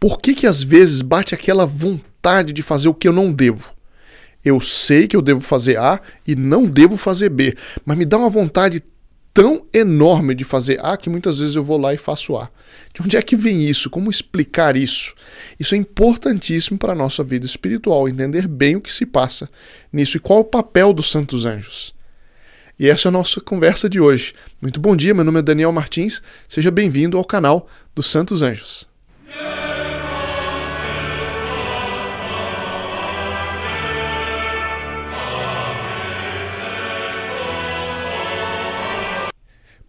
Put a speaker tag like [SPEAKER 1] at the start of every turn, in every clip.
[SPEAKER 1] Por que que às vezes bate aquela vontade de fazer o que eu não devo? Eu sei que eu devo fazer A e não devo fazer B, mas me dá uma vontade tão enorme de fazer A que muitas vezes eu vou lá e faço A. De onde é que vem isso? Como explicar isso? Isso é importantíssimo para a nossa vida espiritual, entender bem o que se passa nisso e qual é o papel dos santos anjos. E essa é a nossa conversa de hoje. Muito bom dia, meu nome é Daniel Martins, seja bem-vindo ao canal dos Santos Anjos. Yeah!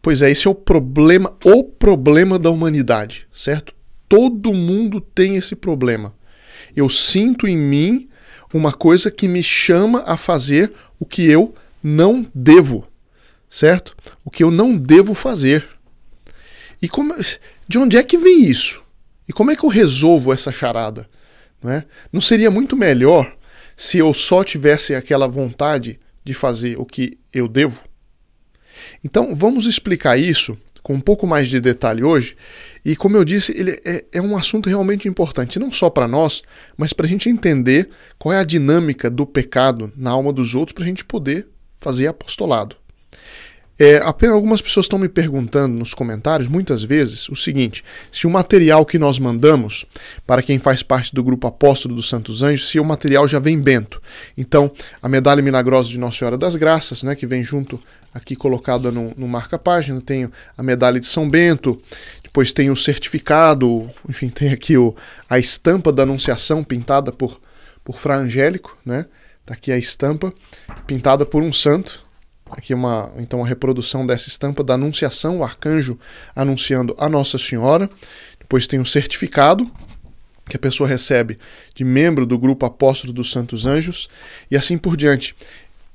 [SPEAKER 1] Pois é, esse é o problema, o problema da humanidade, certo? Todo mundo tem esse problema. Eu sinto em mim uma coisa que me chama a fazer o que eu não devo, certo? O que eu não devo fazer. E como, de onde é que vem isso? E como é que eu resolvo essa charada? Não, é? não seria muito melhor se eu só tivesse aquela vontade de fazer o que eu devo? Então vamos explicar isso com um pouco mais de detalhe hoje. E como eu disse, ele é, é um assunto realmente importante, não só para nós, mas para a gente entender qual é a dinâmica do pecado na alma dos outros, para a gente poder fazer apostolado. É, apenas algumas pessoas estão me perguntando nos comentários, muitas vezes, o seguinte: se o material que nós mandamos para quem faz parte do grupo Apóstolo dos Santos Anjos, se o material já vem bento. Então, a medalha milagrosa de Nossa Senhora das Graças, né, que vem junto aqui colocada no, no marca-página, tenho a medalha de São Bento, depois tem o certificado, enfim, tem aqui o, a estampa da Anunciação pintada por, por Fra Angélico, né? Tá aqui a estampa pintada por um santo, aqui uma então uma reprodução dessa estampa da Anunciação, o arcanjo anunciando a Nossa Senhora. Depois tem o um certificado que a pessoa recebe de membro do grupo Apóstolo dos Santos Anjos e assim por diante.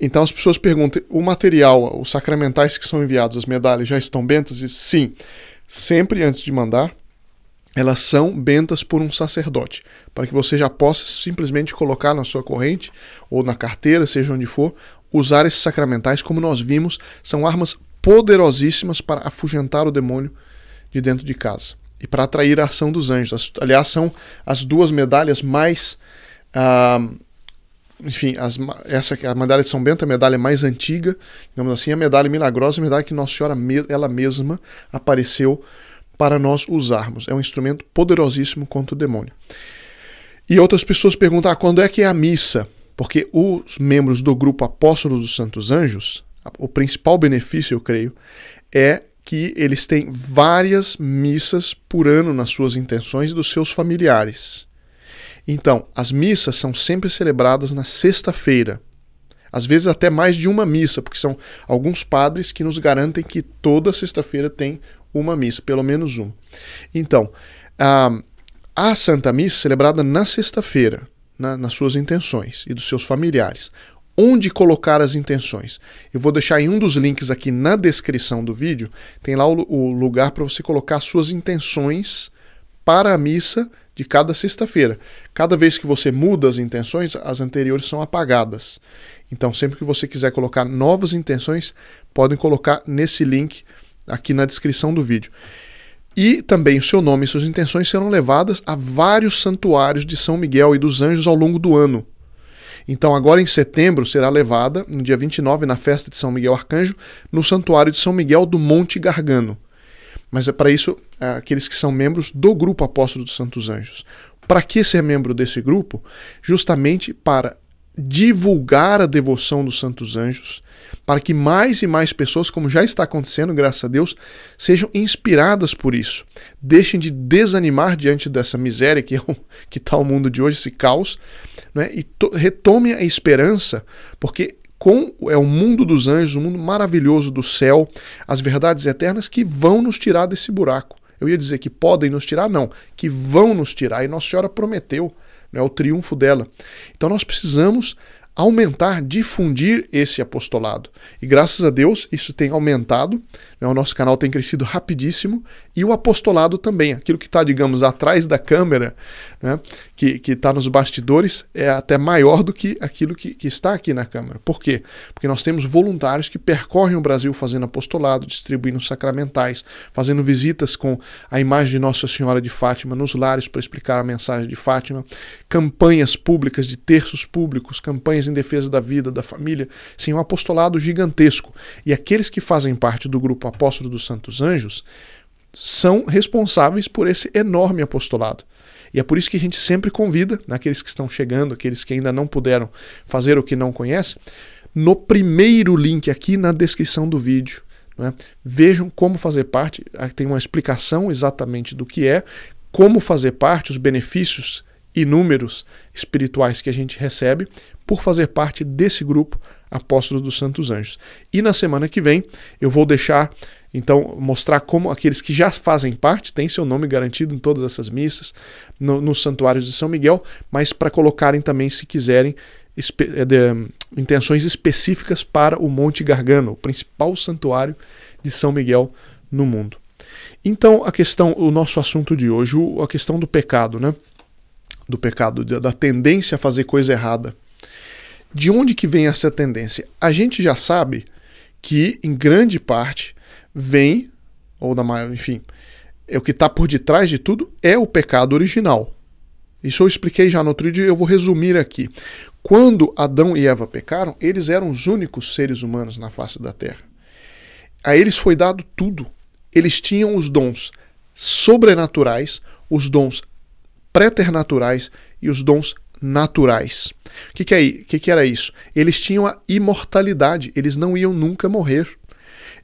[SPEAKER 1] Então as pessoas perguntam: o material, os sacramentais que são enviados, as medalhas já estão bentas? E sim, sempre antes de mandar, elas são bentas por um sacerdote, para que você já possa simplesmente colocar na sua corrente ou na carteira, seja onde for, usar esses sacramentais, como nós vimos, são armas poderosíssimas para afugentar o demônio de dentro de casa e para atrair a ação dos anjos. aliás, são as duas medalhas mais. Uh, enfim, as, essa, a medalha de São Bento é a medalha mais antiga, digamos assim, a medalha milagrosa, a medalha que Nossa Senhora ela mesma apareceu para nós usarmos. É um instrumento poderosíssimo contra o demônio. E outras pessoas perguntam: ah, quando é que é a missa? Porque os membros do grupo Apóstolos dos Santos Anjos, o principal benefício, eu creio, é que eles têm várias missas por ano nas suas intenções e dos seus familiares. Então, as missas são sempre celebradas na sexta-feira. Às vezes até mais de uma missa, porque são alguns padres que nos garantem que toda sexta-feira tem uma missa, pelo menos uma. Então, a, a Santa Missa é celebrada na sexta-feira na, nas suas intenções e dos seus familiares. Onde colocar as intenções? Eu vou deixar em um dos links aqui na descrição do vídeo, tem lá o, o lugar para você colocar suas intenções para a missa de cada sexta-feira. Cada vez que você muda as intenções, as anteriores são apagadas. Então, sempre que você quiser colocar novas intenções, podem colocar nesse link aqui na descrição do vídeo. E também o seu nome e suas intenções serão levadas a vários santuários de São Miguel e dos anjos ao longo do ano. Então, agora em setembro, será levada, no dia 29, na festa de São Miguel Arcanjo, no santuário de São Miguel do Monte Gargano. Mas é para isso ah, aqueles que são membros do grupo Apóstolo dos Santos Anjos. Para que ser membro desse grupo? Justamente para divulgar a devoção dos Santos Anjos, para que mais e mais pessoas, como já está acontecendo, graças a Deus, sejam inspiradas por isso. Deixem de desanimar diante dessa miséria que é que está o mundo de hoje, esse caos, né? e retomem a esperança, porque com é o mundo dos anjos, o mundo maravilhoso do céu, as verdades eternas que vão nos tirar desse buraco. Eu ia dizer que podem nos tirar, não, que vão nos tirar, e Nossa Senhora prometeu é o triunfo dela. Então nós precisamos aumentar, difundir esse apostolado. E graças a Deus isso tem aumentado. Né? O nosso canal tem crescido rapidíssimo e o apostolado também. Aquilo que está, digamos, atrás da câmera, né, que está nos bastidores, é até maior do que aquilo que, que está aqui na câmera. Por quê? Porque nós temos voluntários que percorrem o Brasil fazendo apostolado, distribuindo sacramentais, fazendo visitas com a imagem de Nossa Senhora de Fátima nos lares para explicar a mensagem de Fátima, campanhas públicas de terços públicos, campanhas em defesa da vida, da família. Sim, um apostolado gigantesco. E aqueles que fazem parte do grupo apóstolo dos santos anjos, são responsáveis por esse enorme apostolado. E é por isso que a gente sempre convida aqueles que estão chegando, aqueles que ainda não puderam fazer o que não conhecem, no primeiro link aqui na descrição do vídeo. Né? Vejam como fazer parte, tem uma explicação exatamente do que é, como fazer parte, os benefícios inúmeros espirituais que a gente recebe por fazer parte desse grupo Apóstolos dos Santos Anjos. E na semana que vem eu vou deixar, então, mostrar como aqueles que já fazem parte têm seu nome garantido em todas essas missas, no, nos santuários de São Miguel, mas para colocarem também, se quiserem, espe eh, de, hum, intenções específicas para o Monte Gargano, o principal santuário de São Miguel no mundo. Então, a questão, o nosso assunto de hoje, a questão do pecado, né? Do pecado, da tendência a fazer coisa errada. De onde que vem essa tendência? A gente já sabe que, em grande parte, vem, ou na maior, enfim, é o que está por detrás de tudo é o pecado original. Isso eu expliquei já no outro dia, eu vou resumir aqui. Quando Adão e Eva pecaram, eles eram os únicos seres humanos na face da terra. A eles foi dado tudo. Eles tinham os dons sobrenaturais, os dons preternaturais e os dons naturais. O que, que, é, que, que era isso? Eles tinham a imortalidade, eles não iam nunca morrer.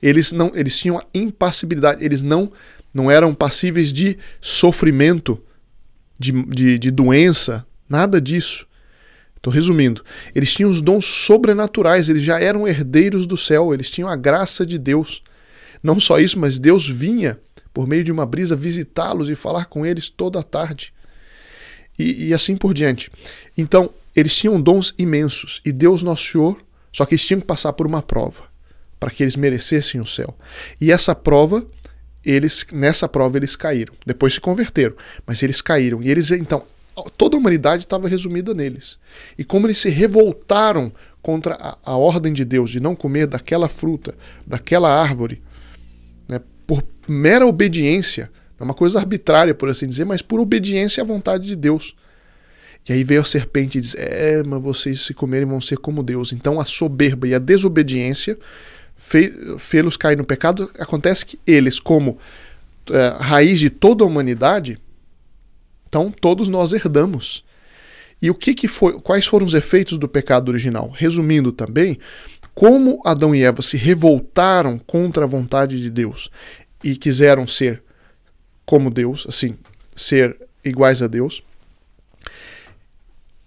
[SPEAKER 1] Eles não, eles tinham a impassibilidade, eles não, não eram passíveis de sofrimento, de, de, de doença, nada disso. Estou resumindo. Eles tinham os dons sobrenaturais, eles já eram herdeiros do céu, eles tinham a graça de Deus. Não só isso, mas Deus vinha por meio de uma brisa visitá-los e falar com eles toda a tarde e, e assim por diante. Então, eles tinham dons imensos e Deus, nosso Senhor, só que eles tinham que passar por uma prova para que eles merecessem o céu. E essa prova, eles nessa prova eles caíram. Depois se converteram, mas eles caíram. E eles então toda a humanidade estava resumida neles. E como eles se revoltaram contra a, a, ordem de Deus de não comer daquela fruta, daquela árvore, né, por mera obediência, é uma coisa arbitrária, por assim dizer, mas por obediência à vontade de Deus. E aí veio a serpente e diz: É, mas vocês se comerem vão ser como Deus. Então a soberba e a desobediência fê-los cair no pecado. Acontece que eles, como é, raiz de toda a humanidade, então todos nós herdamos. E o que, que foi, quais foram os efeitos do pecado original? Resumindo também, como Adão e Eva se revoltaram contra a vontade de Deus e quiseram ser como Deus, assim, ser iguais a Deus,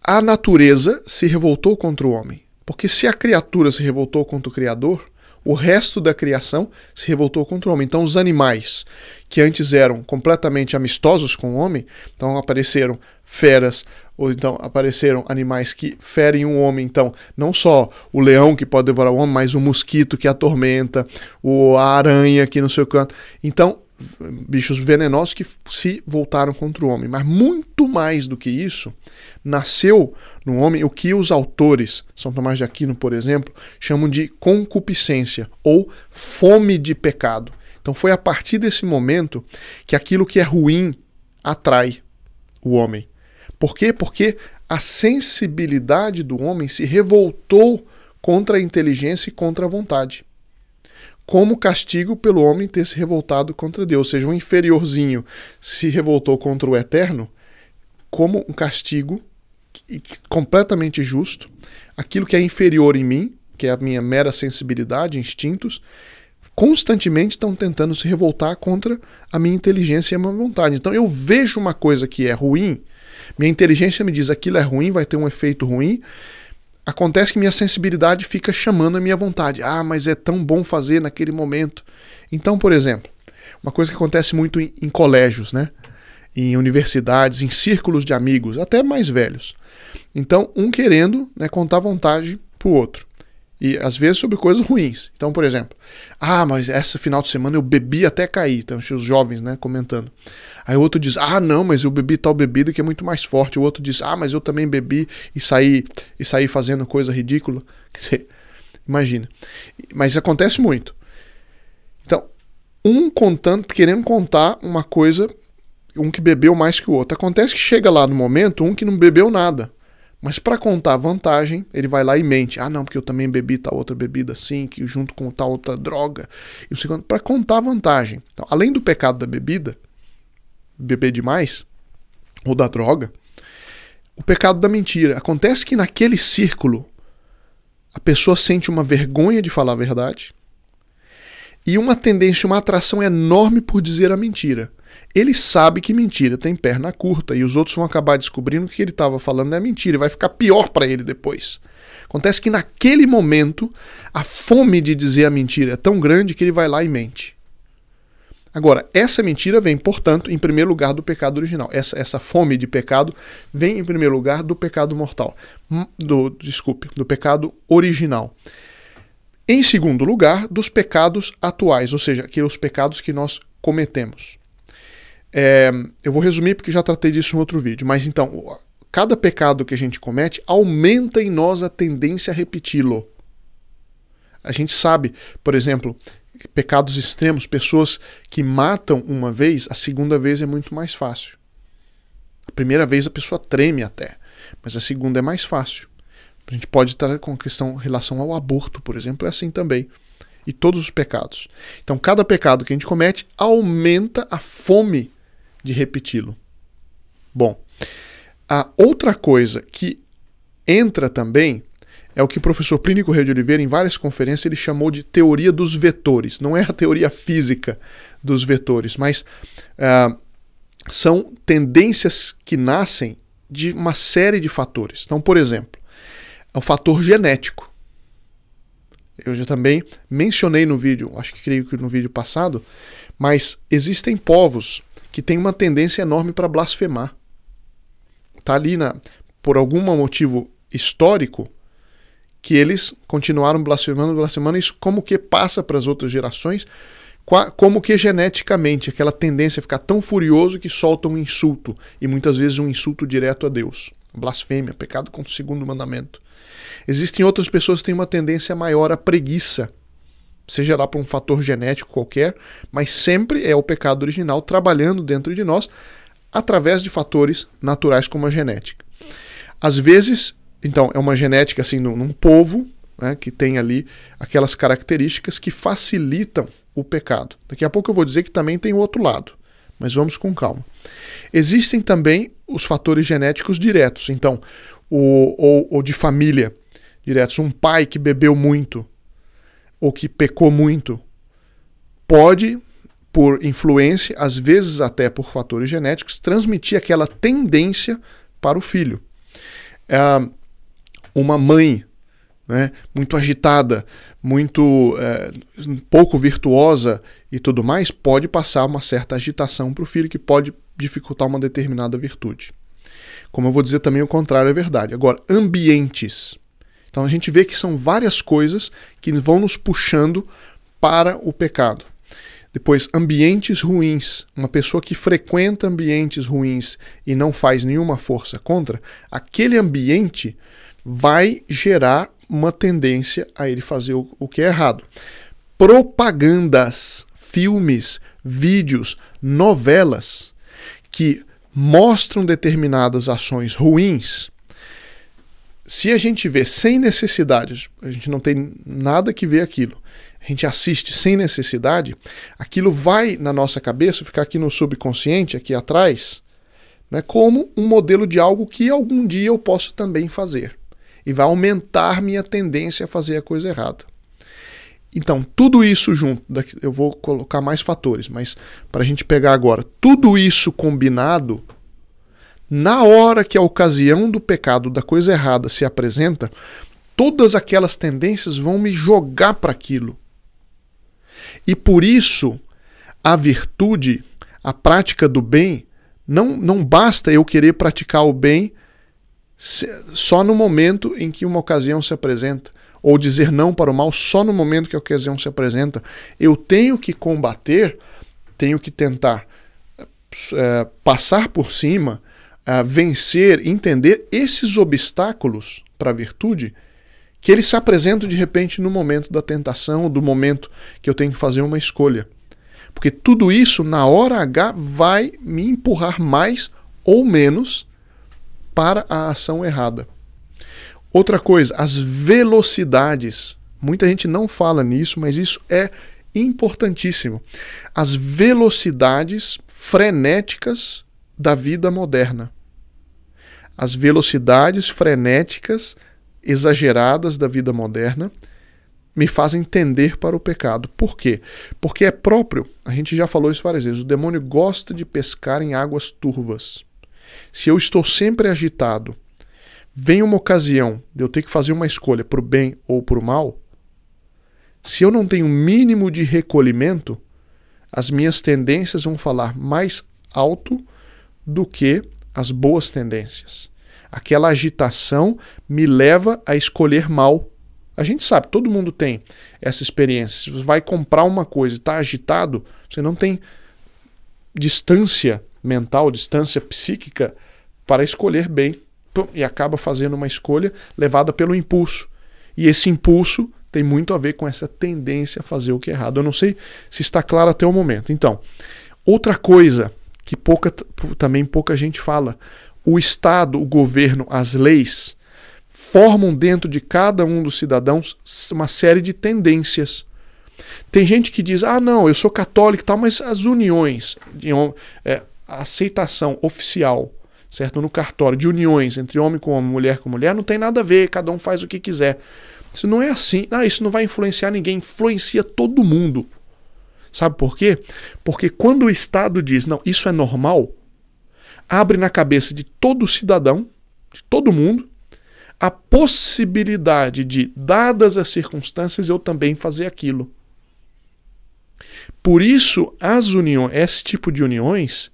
[SPEAKER 1] a natureza se revoltou contra o homem. Porque se a criatura se revoltou contra o Criador, o resto da criação se revoltou contra o homem. Então, os animais que antes eram completamente amistosos com o homem, então apareceram feras, ou então apareceram animais que ferem o um homem. Então, não só o leão que pode devorar o homem, mas o mosquito que atormenta, ou a aranha que no seu o canto. Então, bichos venenosos que se voltaram contra o homem. Mas muito mais do que isso, nasceu no homem o que os autores, São Tomás de Aquino, por exemplo, chamam de concupiscência ou fome de pecado. Então foi a partir desse momento que aquilo que é ruim atrai o homem. Por quê? Porque a sensibilidade do homem se revoltou contra a inteligência e contra a vontade como castigo pelo homem ter se revoltado contra Deus. Ou seja, um inferiorzinho se revoltou contra o eterno como um castigo completamente justo. Aquilo que é inferior em mim, que é a minha mera sensibilidade, instintos, constantemente estão tentando se revoltar contra a minha inteligência e a minha vontade. Então eu vejo uma coisa que é ruim, minha inteligência me diz aquilo é ruim, vai ter um efeito ruim, Acontece que minha sensibilidade fica chamando a minha vontade. Ah, mas é tão bom fazer naquele momento. Então, por exemplo, uma coisa que acontece muito em, em colégios, né? Em universidades, em círculos de amigos, até mais velhos. Então, um querendo né, contar vontade pro outro. E às vezes sobre coisas ruins. Então, por exemplo, ah, mas essa final de semana eu bebi até cair. Então, os jovens, né, comentando. Aí o outro diz: Ah, não, mas eu bebi tal bebida que é muito mais forte. O outro diz: Ah, mas eu também bebi e saí, e saí fazendo coisa ridícula. Quer dizer, imagina. Mas acontece muito. Então, um contando, querendo contar uma coisa, um que bebeu mais que o outro. Acontece que chega lá no momento um que não bebeu nada. Mas para contar vantagem, ele vai lá e mente. Ah, não, porque eu também bebi tal outra bebida assim, que junto com tal outra droga. Para contar vantagem. Então, além do pecado da bebida, beber demais ou da droga, o pecado da mentira. Acontece que naquele círculo a pessoa sente uma vergonha de falar a verdade e uma tendência, uma atração enorme por dizer a mentira. Ele sabe que mentira tem perna curta e os outros vão acabar descobrindo que ele estava falando é mentira e vai ficar pior para ele depois. Acontece que naquele momento a fome de dizer a mentira é tão grande que ele vai lá e mente. Agora, essa mentira vem, portanto, em primeiro lugar do pecado original. Essa, essa fome de pecado vem em primeiro lugar do pecado mortal. Hum, do, desculpe, do pecado original. Em segundo lugar, dos pecados atuais, ou seja, que é os pecados que nós cometemos. É, eu vou resumir porque já tratei disso em outro vídeo, mas então, cada pecado que a gente comete aumenta em nós a tendência a repeti-lo. A gente sabe, por exemplo, pecados extremos, pessoas que matam uma vez, a segunda vez é muito mais fácil. A primeira vez a pessoa treme até, mas a segunda é mais fácil. A gente pode estar com a questão em relação ao aborto, por exemplo, é assim também. E todos os pecados. Então, cada pecado que a gente comete aumenta a fome de repeti-lo. Bom, a outra coisa que entra também é o que o professor clínico Rei de Oliveira, em várias conferências, ele chamou de teoria dos vetores. Não é a teoria física dos vetores, mas uh, são tendências que nascem de uma série de fatores. Então, por exemplo, é o fator genético. Eu já também mencionei no vídeo, acho que creio que no vídeo passado, mas existem povos que têm uma tendência enorme para blasfemar. Está ali na, por algum motivo histórico, que eles continuaram blasfemando, blasfemando, isso como que passa para as outras gerações, como que geneticamente, aquela tendência a ficar tão furioso que solta um insulto, e muitas vezes um insulto direto a Deus. Blasfêmia, pecado contra o segundo mandamento. Existem outras pessoas que têm uma tendência maior à preguiça, seja lá por um fator genético qualquer, mas sempre é o pecado original trabalhando dentro de nós através de fatores naturais como a genética. Às vezes, então, é uma genética assim num, num povo né, que tem ali aquelas características que facilitam o pecado. Daqui a pouco eu vou dizer que também tem o outro lado, mas vamos com calma. Existem também os fatores genéticos diretos, então, o, ou, ou de família diretos. Um pai que bebeu muito ou que pecou muito pode por influência, às vezes até por fatores genéticos, transmitir aquela tendência para o filho. Uh, uma mãe né, muito agitada, muito é, pouco virtuosa e tudo mais, pode passar uma certa agitação para o filho que pode dificultar uma determinada virtude. Como eu vou dizer também o contrário é verdade. Agora, ambientes. Então a gente vê que são várias coisas que vão nos puxando para o pecado. Depois, ambientes ruins. Uma pessoa que frequenta ambientes ruins e não faz nenhuma força contra, aquele ambiente vai gerar uma tendência a ele fazer o, o que é errado. Propagandas, filmes, vídeos, novelas que mostram determinadas ações ruins, se a gente vê sem necessidade, a gente não tem nada que ver aquilo, a gente assiste sem necessidade, aquilo vai na nossa cabeça, ficar aqui no subconsciente, aqui atrás, né, como um modelo de algo que algum dia eu posso também fazer e vai aumentar minha tendência a fazer a coisa errada. Então, tudo isso junto, eu vou colocar mais fatores, mas para a gente pegar agora, tudo isso combinado, na hora que a ocasião do pecado, da coisa errada se apresenta, todas aquelas tendências vão me jogar para aquilo. E por isso, a virtude, a prática do bem, não, não basta eu querer praticar o bem só no momento em que uma ocasião se apresenta, ou dizer não para o mal só no momento que a ocasião se apresenta. Eu tenho que combater, tenho que tentar é, passar por cima, é, vencer, entender esses obstáculos para a virtude que eles se apresentam de repente no momento da tentação, do momento que eu tenho que fazer uma escolha. Porque tudo isso, na hora H, vai me empurrar mais ou menos para a ação errada. Outra coisa, as velocidades. Muita gente não fala nisso, mas isso é importantíssimo. As velocidades frenéticas da vida moderna. As velocidades frenéticas exageradas da vida moderna me fazem tender para o pecado. Por quê? Porque é próprio, a gente já falou isso várias vezes, o demônio gosta de pescar em águas turvas. Se eu estou sempre agitado, vem uma ocasião de eu ter que fazer uma escolha para o bem ou para o mal, se eu não tenho mínimo de recolhimento, as minhas tendências vão falar mais alto do que as boas tendências. Aquela agitação me leva a escolher mal. A gente sabe, todo mundo tem essa experiência. Se você vai comprar uma coisa e está agitado, você não tem distância mental, distância psíquica para escolher bem e acaba fazendo uma escolha levada pelo impulso. E esse impulso tem muito a ver com essa tendência a fazer o que é errado. Eu não sei se está claro até o momento. Então, outra coisa que pouca, também pouca gente fala: o Estado, o governo, as leis formam dentro de cada um dos cidadãos uma série de tendências. Tem gente que diz: ah, não, eu sou católico e tal, mas as uniões, de, é, a aceitação oficial certo? No cartório, de uniões entre homem com homem, mulher com mulher, não tem nada a ver, cada um faz o que quiser. Isso não é assim. Ah, isso não vai influenciar ninguém, influencia todo mundo. Sabe por quê? Porque quando o Estado diz, não, isso é normal, abre na cabeça de todo cidadão, de todo mundo, a possibilidade de, dadas as circunstâncias, eu também fazer aquilo. Por isso, as uniões, esse tipo de uniões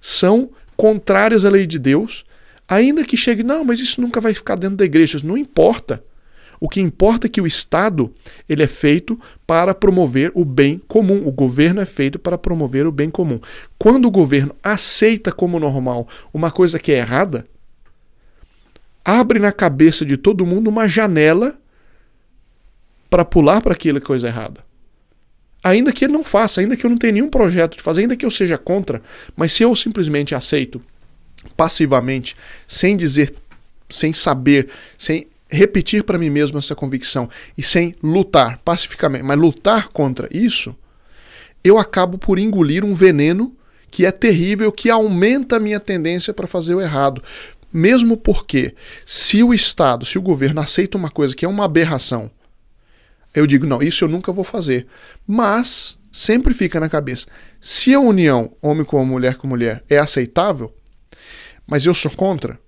[SPEAKER 1] são contrárias à lei de Deus, ainda que chegue, não, mas isso nunca vai ficar dentro da igreja, não importa. O que importa é que o Estado ele é feito para promover o bem comum. O governo é feito para promover o bem comum. Quando o governo aceita como normal uma coisa que é errada, abre na cabeça de todo mundo uma janela para pular para aquela coisa errada ainda que ele não faça, ainda que eu não tenha nenhum projeto de fazer, ainda que eu seja contra, mas se eu simplesmente aceito passivamente, sem dizer, sem saber, sem repetir para mim mesmo essa convicção e sem lutar pacificamente, mas lutar contra isso, eu acabo por engolir um veneno que é terrível, que aumenta a minha tendência para fazer o errado. Mesmo porque, se o Estado, se o governo aceita uma coisa que é uma aberração, eu digo, não, isso eu nunca vou fazer. Mas sempre fica na cabeça. Se a união homem com mulher com mulher é aceitável, mas eu sou contra,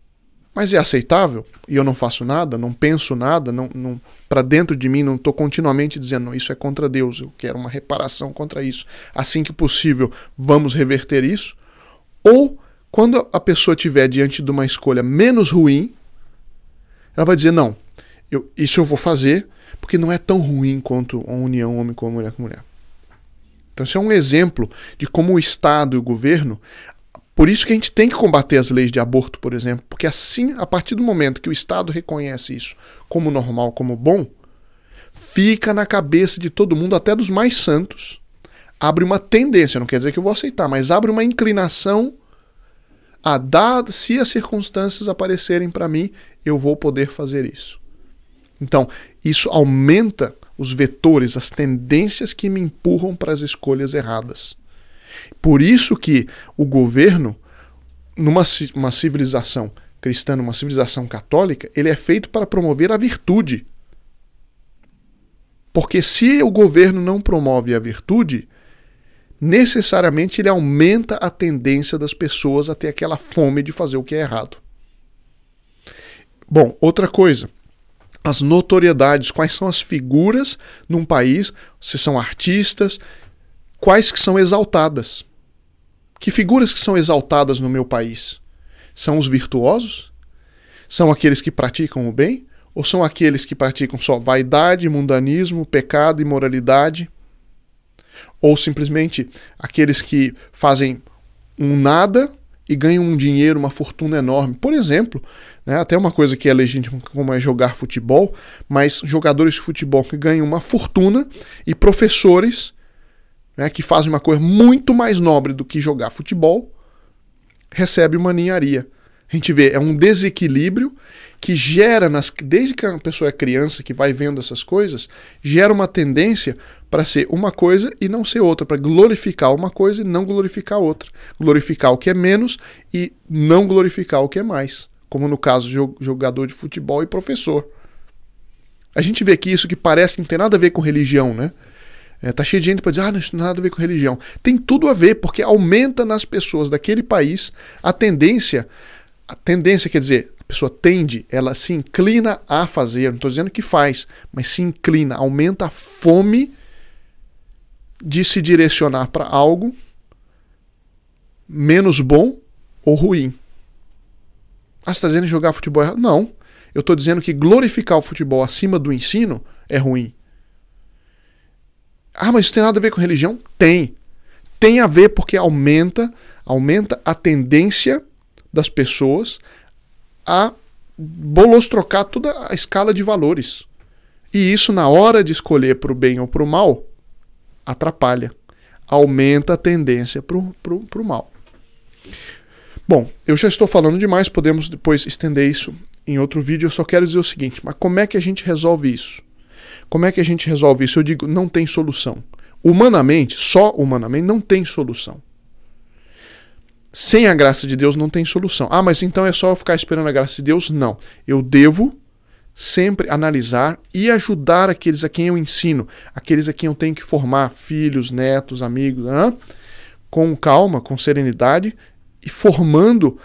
[SPEAKER 1] mas é aceitável e eu não faço nada, não penso nada, não, não para dentro de mim não estou continuamente dizendo não, isso é contra Deus, eu quero uma reparação contra isso. Assim que possível, vamos reverter isso. Ou quando a pessoa tiver diante de uma escolha menos ruim, ela vai dizer não, eu, isso eu vou fazer, porque não é tão ruim quanto a união homem com mulher com mulher. Então, isso é um exemplo de como o Estado e o governo. Por isso que a gente tem que combater as leis de aborto, por exemplo, porque assim, a partir do momento que o Estado reconhece isso como normal, como bom, fica na cabeça de todo mundo, até dos mais santos, abre uma tendência, não quer dizer que eu vou aceitar, mas abre uma inclinação a dar, se as circunstâncias aparecerem para mim, eu vou poder fazer isso. Então, isso aumenta os vetores, as tendências que me empurram para as escolhas erradas. Por isso que o governo, numa uma civilização cristã, numa civilização católica, ele é feito para promover a virtude. Porque se o governo não promove a virtude, necessariamente ele aumenta a tendência das pessoas a ter aquela fome de fazer o que é errado. Bom, outra coisa as notoriedades, quais são as figuras num país, se são artistas, quais que são exaltadas. Que figuras que são exaltadas no meu país? São os virtuosos? São aqueles que praticam o bem? Ou são aqueles que praticam só vaidade, mundanismo, pecado, imoralidade? Ou simplesmente aqueles que fazem um nada e ganham um dinheiro, uma fortuna enorme? Por exemplo, né? Até uma coisa que é legítima, como é jogar futebol, mas jogadores de futebol que ganham uma fortuna e professores né, que fazem uma coisa muito mais nobre do que jogar futebol recebem uma ninharia. A gente vê, é um desequilíbrio que gera, nas, desde que a pessoa é criança, que vai vendo essas coisas, gera uma tendência para ser uma coisa e não ser outra, para glorificar uma coisa e não glorificar outra, glorificar o que é menos e não glorificar o que é mais como no caso de jogador de futebol e professor. A gente vê aqui isso que parece que não tem nada a ver com religião, né? É, tá cheio de gente para dizer, ah, não, isso não tem nada a ver com religião. Tem tudo a ver, porque aumenta nas pessoas daquele país a tendência, a tendência quer dizer, a pessoa tende, ela se inclina a fazer, não estou dizendo que faz, mas se inclina, aumenta a fome de se direcionar para algo menos bom ou ruim. Ah, você está dizendo que jogar futebol é errado? Não. Eu estou dizendo que glorificar o futebol acima do ensino é ruim. Ah, mas isso tem nada a ver com religião? Tem. Tem a ver porque aumenta, aumenta a tendência das pessoas a bolos trocar toda a escala de valores. E isso, na hora de escolher para o bem ou para o mal, atrapalha. Aumenta a tendência para o mal. Bom, eu já estou falando demais, podemos depois estender isso em outro vídeo. Eu só quero dizer o seguinte: mas como é que a gente resolve isso? Como é que a gente resolve isso? Eu digo, não tem solução. Humanamente, só humanamente, não tem solução. Sem a graça de Deus não tem solução. Ah, mas então é só eu ficar esperando a graça de Deus? Não. Eu devo sempre analisar e ajudar aqueles a quem eu ensino, aqueles a quem eu tenho que formar, filhos, netos, amigos, né? com calma, com serenidade e formando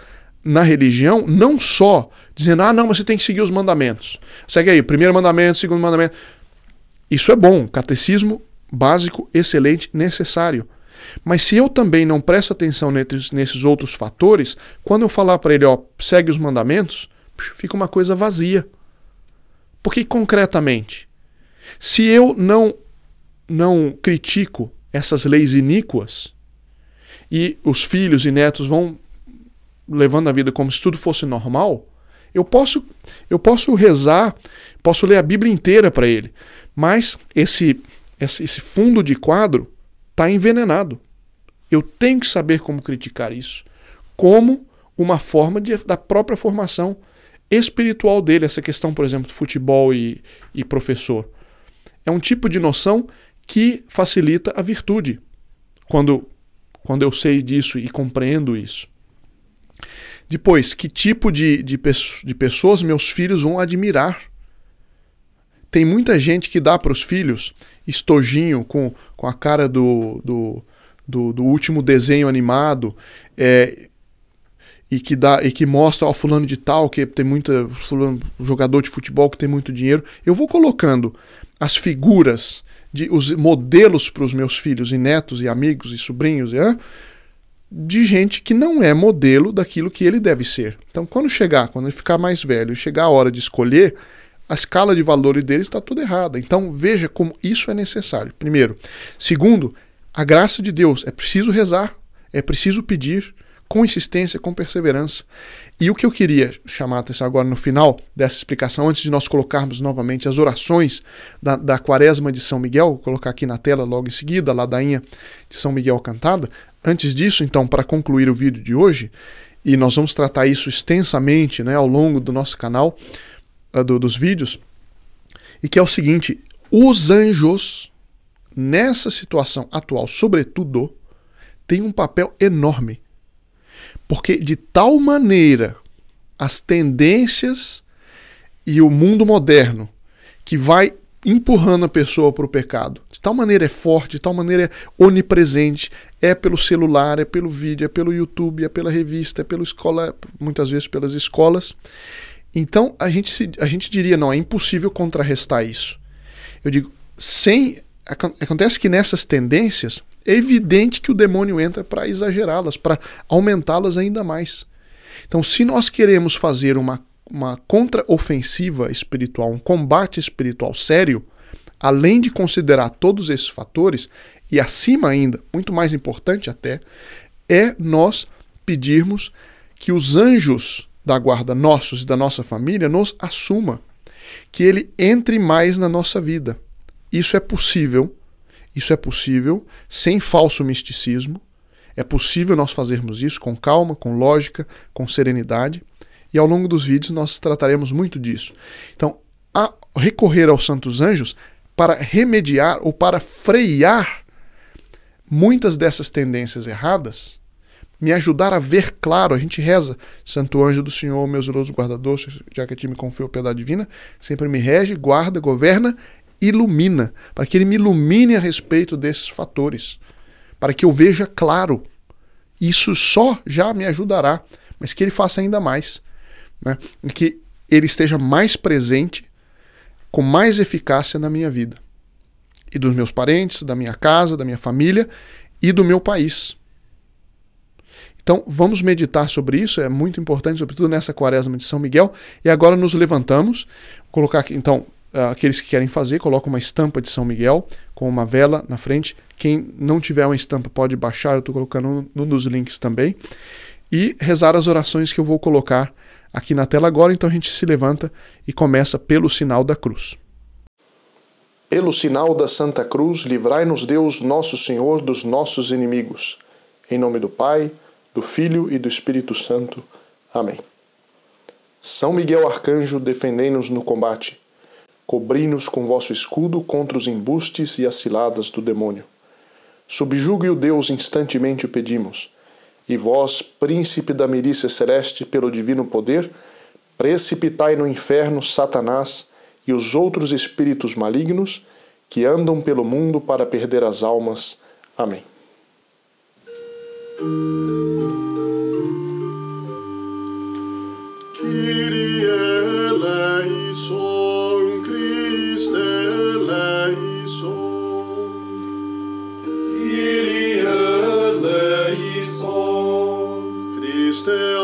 [SPEAKER 1] na religião, não só dizendo, ah, não, você tem que seguir os mandamentos. Segue aí, primeiro mandamento, segundo mandamento. Isso é bom, catecismo básico, excelente, necessário. Mas se eu também não presto atenção nesses outros fatores, quando eu falar para ele, ó, segue os mandamentos, fica uma coisa vazia. Porque concretamente, se eu não não critico essas leis iníquas, e os filhos e netos vão levando a vida como se tudo fosse normal, eu posso eu posso rezar, posso ler a Bíblia inteira para ele, mas esse esse fundo de quadro está envenenado. Eu tenho que saber como criticar isso, como uma forma de, da própria formação espiritual dele, essa questão, por exemplo, de futebol e, e professor. É um tipo de noção que facilita a virtude. Quando quando eu sei disso e compreendo isso. Depois, que tipo de, de, de pessoas meus filhos vão admirar? Tem muita gente que dá para os filhos estojinho com, com a cara do, do, do, do último desenho animado, é, e que dá e que mostra ao fulano de tal que tem muita fulano jogador de futebol que tem muito dinheiro eu vou colocando as figuras de os modelos para os meus filhos e netos e amigos e sobrinhos, é, de gente que não é modelo daquilo que ele deve ser. Então, quando chegar, quando ele ficar mais velho, chegar a hora de escolher, a escala de valores dele está tudo errada. Então, veja como isso é necessário. Primeiro. Segundo, a graça de Deus é preciso rezar, é preciso pedir, com insistência, com perseverança. E o que eu queria chamar a atenção agora no final dessa explicação, antes de nós colocarmos novamente as orações da, da Quaresma de São Miguel, vou colocar aqui na tela logo em seguida, a ladainha de São Miguel cantada. Antes disso, então, para concluir o vídeo de hoje, e nós vamos tratar isso extensamente né, ao longo do nosso canal, ah, do, dos vídeos, e que é o seguinte: os anjos, nessa situação atual, sobretudo, têm um papel enorme porque de tal maneira as tendências e o mundo moderno que vai empurrando a pessoa para o pecado. De tal maneira é forte, de tal maneira é onipresente, é pelo celular, é pelo vídeo, é pelo YouTube, é pela revista, é pela escola, muitas vezes pelas escolas. Então a gente, se, a gente diria, não, é impossível contrarrestar isso. Eu digo, sem. Acontece que nessas tendências é evidente que o demônio entra para exagerá-las, para aumentá-las ainda mais. Então, se nós queremos fazer uma, uma contraofensiva espiritual, um combate espiritual sério, além de considerar todos esses fatores, e acima ainda, muito mais importante até, é nós pedirmos que os anjos da guarda nossos e da nossa família nos assuma, que ele entre mais na nossa vida. Isso é possível isso é possível sem falso misticismo. É possível nós fazermos isso com calma, com lógica, com serenidade. E ao longo dos vídeos nós trataremos muito disso. Então, a recorrer aos santos anjos para remediar ou para frear muitas dessas tendências erradas, me ajudar a ver claro. A gente reza, Santo Anjo do Senhor, meu zeloso guardador, já que a ti me confiou piedade divina, sempre me rege, guarda, governa ilumina, para que ele me ilumine a respeito desses fatores, para que eu veja claro. Isso só já me ajudará, mas que ele faça ainda mais, né? E que ele esteja mais presente, com mais eficácia na minha vida e dos meus parentes, da minha casa, da minha família e do meu país. Então, vamos meditar sobre isso, é muito importante, sobretudo nessa quaresma de São Miguel. E agora nos levantamos, vou colocar aqui, então, ah, aqueles que querem fazer, coloca uma estampa de São Miguel com uma vela na frente. Quem não tiver uma estampa pode baixar, eu estou colocando um dos links também. E rezar as orações que eu vou colocar aqui na tela agora. Então a gente se levanta e começa pelo sinal da cruz. Pelo sinal da Santa Cruz, livrai-nos Deus, nosso Senhor, dos nossos inimigos. Em nome do Pai, do Filho e do Espírito Santo. Amém. São Miguel Arcanjo, defendei-nos no combate. Cobri-nos com vosso escudo contra os embustes e as ciladas do demônio. Subjugue-o Deus instantemente o pedimos. E vós, príncipe da milícia celeste, pelo divino poder, precipitai no inferno Satanás e os outros espíritos malignos que andam pelo mundo para perder as almas. Amém.
[SPEAKER 2] still.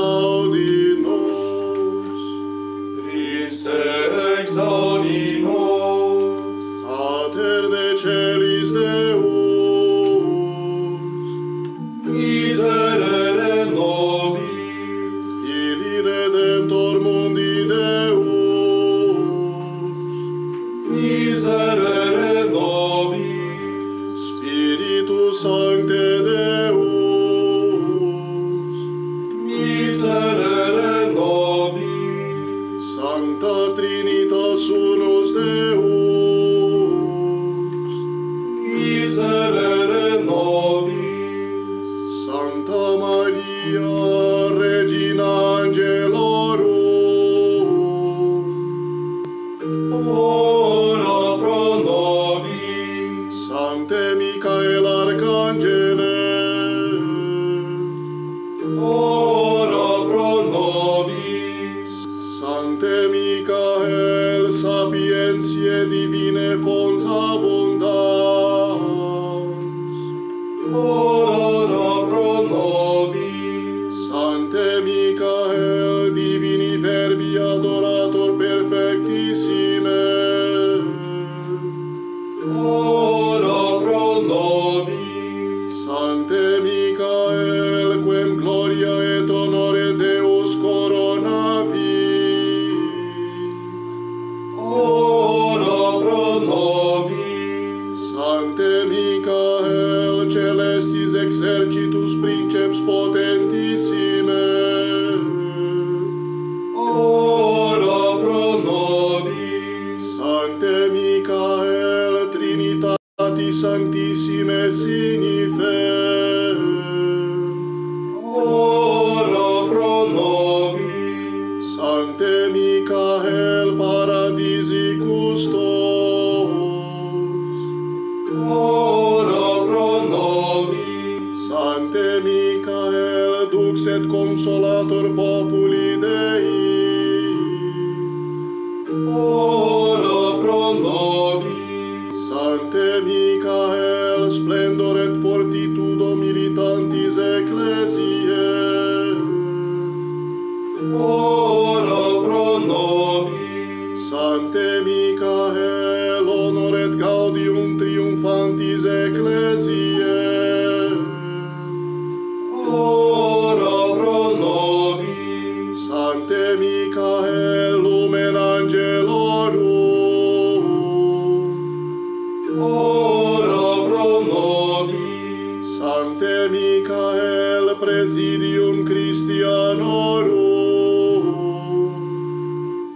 [SPEAKER 2] presidium Christianorum.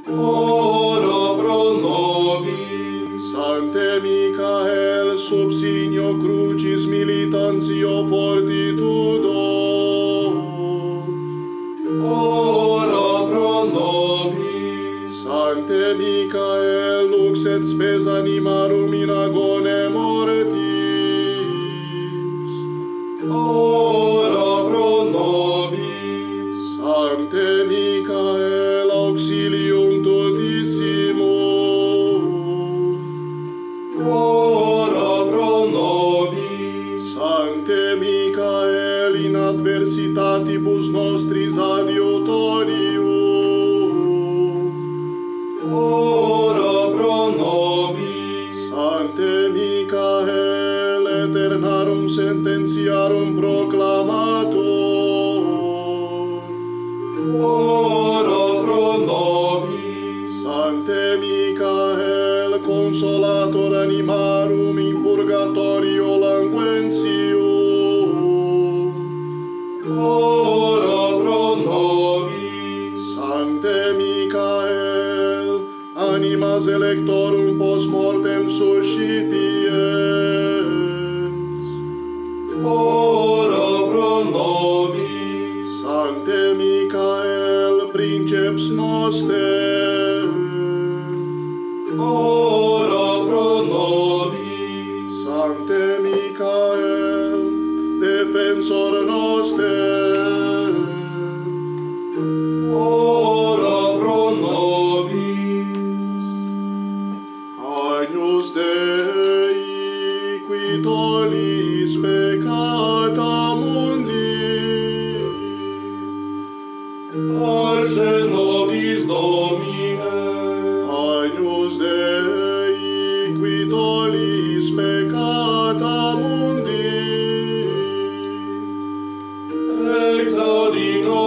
[SPEAKER 2] Ora pro nobis, Sancte Michael, sub signo crucis militantio fortitudo. Ora pro nobis, Sancte Michael, lux et spes anima,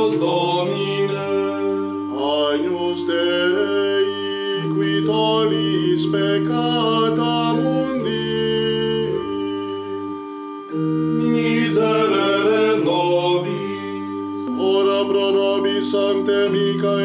[SPEAKER 2] Agnus Domine, Agnus Dei, quitolis peccata mundi, miserere nobis, ora pro nobis ante micae.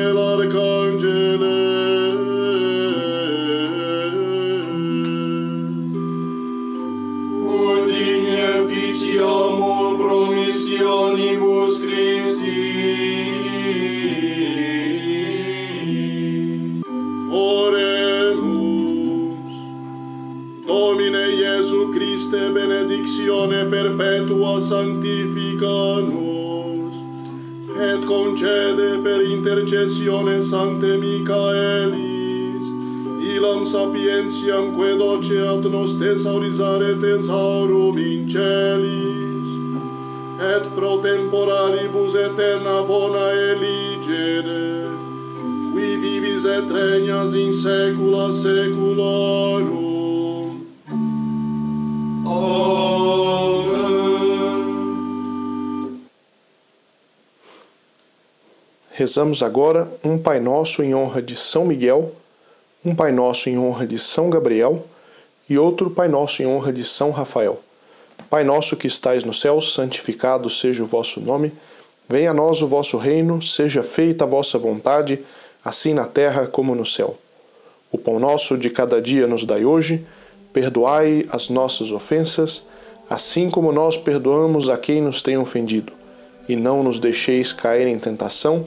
[SPEAKER 2] passione perpetua santifica nos, et concede per intercessione sante Michaelis, ilam sapientiam que doce ad nos tesaurisare tesaurum in celis, et pro temporalibus eterna bona eligere, qui vivis et regnas in saecula saeculorum,
[SPEAKER 1] Rezamos agora um Pai Nosso em honra de São Miguel, um Pai Nosso em honra de São Gabriel e outro Pai Nosso em honra de São Rafael. Pai nosso que estais no céu, santificado seja o vosso nome. Venha a nós o vosso reino, seja feita a vossa vontade, assim na terra como no céu. O pão nosso de cada dia nos dai hoje, perdoai as nossas ofensas, assim como nós perdoamos a quem nos tem ofendido. E não nos deixeis cair em tentação,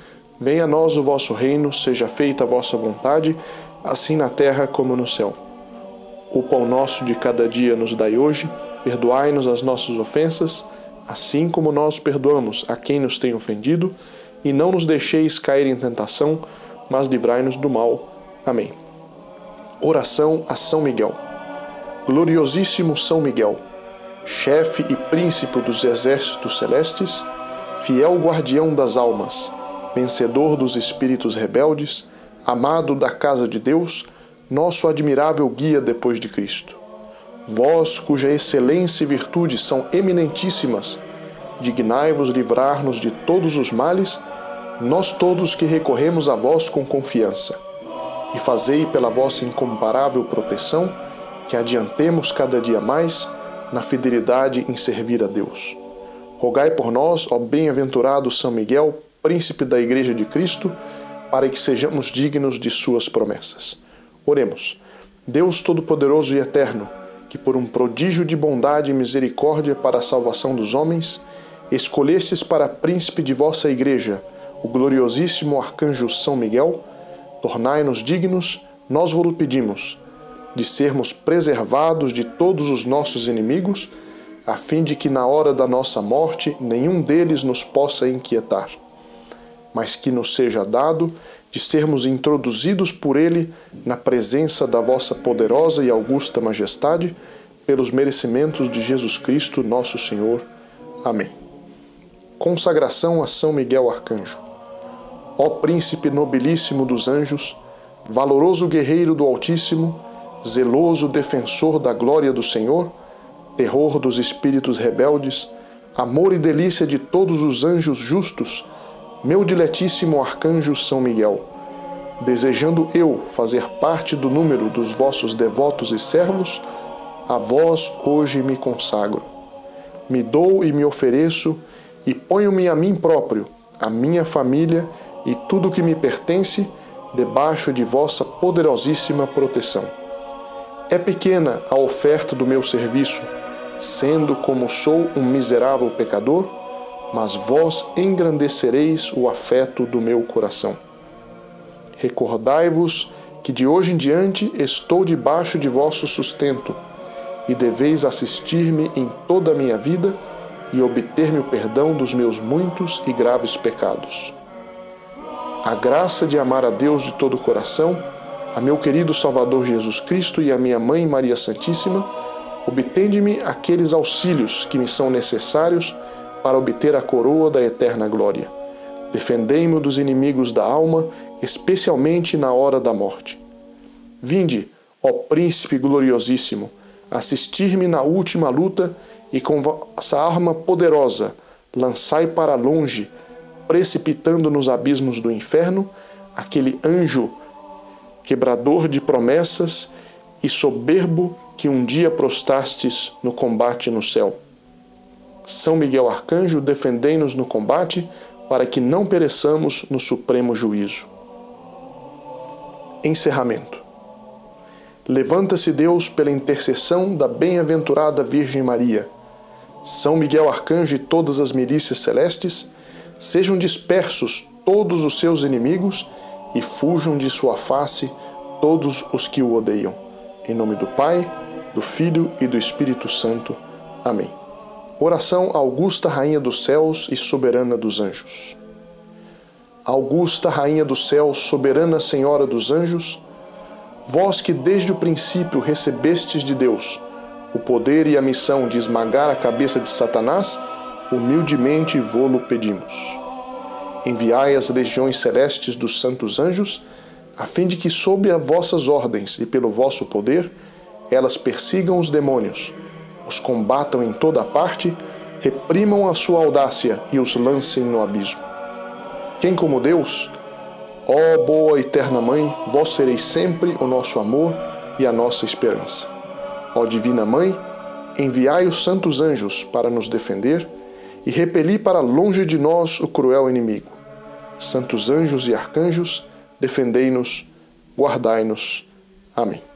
[SPEAKER 1] Venha a nós o vosso reino, seja feita a vossa vontade, assim na terra como no céu. O pão nosso de cada dia nos dai hoje, perdoai-nos as nossas ofensas, assim como nós perdoamos a quem nos tem ofendido, e não nos deixeis cair em tentação, mas livrai-nos do mal. Amém. Oração a São Miguel. Gloriosíssimo São Miguel, chefe e príncipe dos exércitos celestes, fiel guardião das almas, vencedor dos espíritos rebeldes, amado da casa de Deus, nosso admirável guia depois de Cristo. Vós, cuja excelência e virtude são eminentíssimas, dignai-vos livrar-nos de todos os males, nós todos que recorremos a vós com confiança. E fazei pela vossa incomparável proteção que adiantemos cada dia mais na fidelidade em servir a Deus. Rogai por nós, ó bem-aventurado São Miguel, príncipe da Igreja de Cristo, para que sejamos dignos de suas promessas. Oremos. Deus Todo-Poderoso e Eterno, que por um prodígio de bondade e misericórdia para a salvação dos homens, escolhestes para príncipe de vossa Igreja o gloriosíssimo arcanjo São Miguel, tornai-nos dignos, nós vos pedimos, de sermos preservados de todos os nossos inimigos, a fim de que na hora da nossa morte nenhum deles nos possa inquietar mas que nos seja dado de sermos introduzidos por Ele na presença da vossa poderosa e augusta majestade, pelos merecimentos de Jesus Cristo, nosso Senhor. Amém. Consagração a São Miguel Arcanjo. Ó Príncipe nobilíssimo dos anjos, valoroso guerreiro do Altíssimo, zeloso defensor da glória do Senhor, terror dos espíritos rebeldes, amor e delícia de todos os anjos justos, meu diletíssimo arcanjo São Miguel, desejando eu fazer parte do número dos vossos devotos e servos, a vós hoje me consagro. Me dou e me ofereço e ponho-me a mim próprio, a minha família e tudo o que me pertence debaixo de vossa poderosíssima proteção. É pequena a oferta do meu serviço, sendo como sou um miserável pecador mas vós engrandecereis o afeto do meu coração. Recordai-vos que de hoje em diante estou debaixo de vosso sustento, e deveis assistir-me em toda a minha vida e obter-me o perdão dos meus muitos e graves pecados. A graça de amar a Deus de todo o coração, a meu querido Salvador Jesus Cristo e a minha mãe Maria Santíssima, obtende-me aqueles auxílios que me são necessários para obter a coroa da eterna glória. Defendei-me dos inimigos da alma, especialmente na hora da morte. Vinde, ó príncipe gloriosíssimo, assistir-me na última luta e com vossa arma poderosa lançai para longe, precipitando nos abismos do inferno, aquele anjo quebrador de promessas e soberbo que um dia prostastes no combate no céu. São Miguel Arcanjo, defendei-nos no combate, para que não pereçamos no supremo juízo. Encerramento. Levanta-se Deus pela intercessão da bem-aventurada Virgem Maria. São Miguel Arcanjo e todas as milícias celestes, sejam dispersos todos os seus inimigos e fujam de sua face todos os que o odeiam. Em nome do Pai, do Filho e do Espírito Santo. Amém. Oração Augusta Rainha dos Céus e Soberana dos Anjos. Augusta Rainha dos Céus, Soberana Senhora dos Anjos, vós que desde o princípio recebestes de Deus o poder e a missão de esmagar a cabeça de Satanás, humildemente vô-lo pedimos. Enviai as legiões celestes dos santos anjos, a fim de que, sob as vossas ordens e pelo vosso poder, elas persigam os demônios os combatam em toda parte, reprimam a sua audácia e os lancem no abismo. Quem como Deus? Ó oh, boa eterna Mãe, vós sereis sempre o nosso amor e a nossa esperança. Ó oh, Divina Mãe, enviai os santos anjos para nos defender e repeli para longe de nós o cruel inimigo. Santos anjos e arcanjos, defendei-nos, guardai-nos. Amém.